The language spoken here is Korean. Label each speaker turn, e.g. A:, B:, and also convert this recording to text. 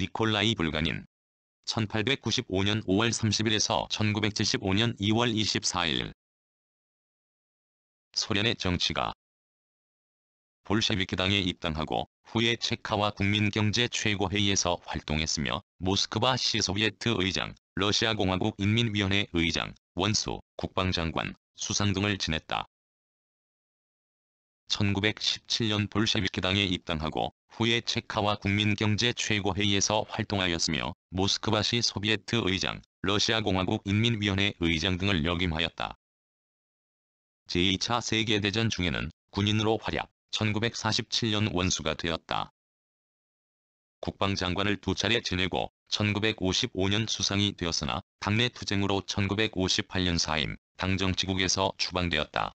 A: 니콜라이 불가닌 1895년 5월 30일에서 1975년 2월 24일 소련의 정치가 볼셰비키당에 입당하고 후에 체카와 국민경제 최고회의에서 활동했으며 모스크바 시소비에트 의장, 러시아공화국 인민위원회 의장, 원수, 국방장관, 수상 등을 지냈다. 1917년 볼셰비키당에 입당하고 후에 체카와 국민경제 최고회의에서 활동하였으며 모스크바시 소비에트 의장, 러시아공화국 인민위원회 의장 등을 역임하였다. 제2차 세계대전 중에는 군인으로 활약, 1947년 원수가 되었다. 국방장관을 두 차례 지내고 1955년 수상이 되었으나 당내 투쟁으로 1958년 사임, 당정치국에서 추방되었다.